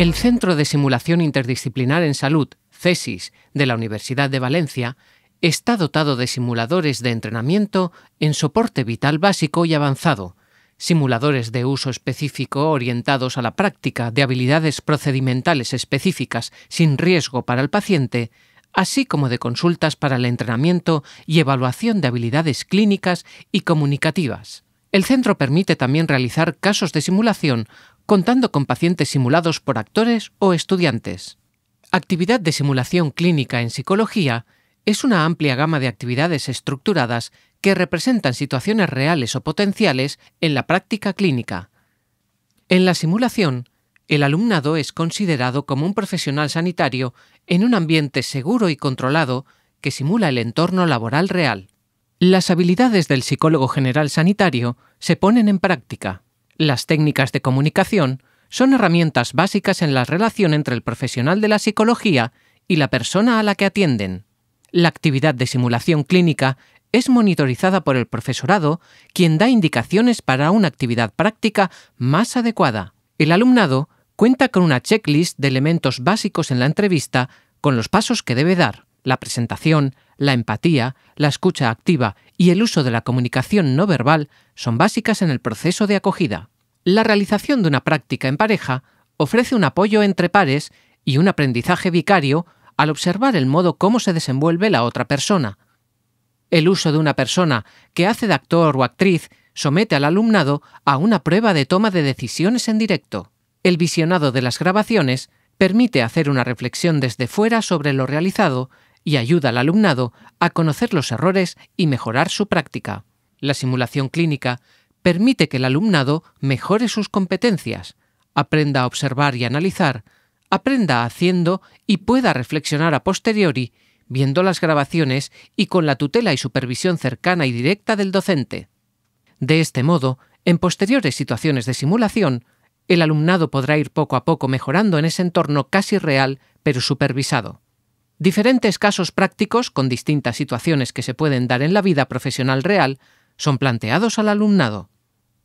El Centro de Simulación Interdisciplinar en Salud, CESIS, de la Universidad de Valencia, está dotado de simuladores de entrenamiento en soporte vital básico y avanzado, simuladores de uso específico orientados a la práctica de habilidades procedimentales específicas sin riesgo para el paciente, así como de consultas para el entrenamiento y evaluación de habilidades clínicas y comunicativas. El centro permite también realizar casos de simulación contando con pacientes simulados por actores o estudiantes. Actividad de simulación clínica en psicología es una amplia gama de actividades estructuradas que representan situaciones reales o potenciales en la práctica clínica. En la simulación, el alumnado es considerado como un profesional sanitario en un ambiente seguro y controlado que simula el entorno laboral real. Las habilidades del psicólogo general sanitario se ponen en práctica. Las técnicas de comunicación son herramientas básicas en la relación entre el profesional de la psicología y la persona a la que atienden. La actividad de simulación clínica es monitorizada por el profesorado, quien da indicaciones para una actividad práctica más adecuada. El alumnado cuenta con una checklist de elementos básicos en la entrevista con los pasos que debe dar, la presentación, la empatía, la escucha activa y el uso de la comunicación no verbal son básicas en el proceso de acogida. La realización de una práctica en pareja ofrece un apoyo entre pares y un aprendizaje vicario al observar el modo cómo se desenvuelve la otra persona. El uso de una persona que hace de actor o actriz somete al alumnado a una prueba de toma de decisiones en directo. El visionado de las grabaciones permite hacer una reflexión desde fuera sobre lo realizado y ayuda al alumnado a conocer los errores y mejorar su práctica. La simulación clínica permite que el alumnado mejore sus competencias, aprenda a observar y analizar, aprenda haciendo y pueda reflexionar a posteriori, viendo las grabaciones y con la tutela y supervisión cercana y directa del docente. De este modo, en posteriores situaciones de simulación, el alumnado podrá ir poco a poco mejorando en ese entorno casi real, pero supervisado. Diferentes casos prácticos, con distintas situaciones que se pueden dar en la vida profesional real, son planteados al alumnado.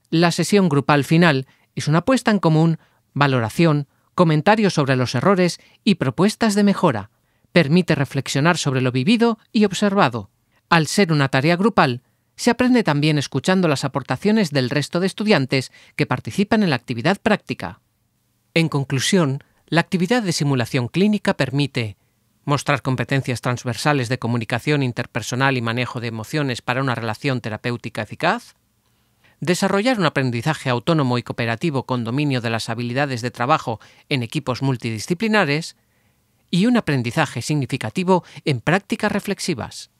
La sesión grupal final es una apuesta en común, valoración, comentarios sobre los errores y propuestas de mejora. Permite reflexionar sobre lo vivido y observado. Al ser una tarea grupal, se aprende también escuchando las aportaciones del resto de estudiantes que participan en la actividad práctica. En conclusión, la actividad de simulación clínica permite mostrar competencias transversales de comunicación interpersonal y manejo de emociones para una relación terapéutica eficaz, desarrollar un aprendizaje autónomo y cooperativo con dominio de las habilidades de trabajo en equipos multidisciplinares y un aprendizaje significativo en prácticas reflexivas.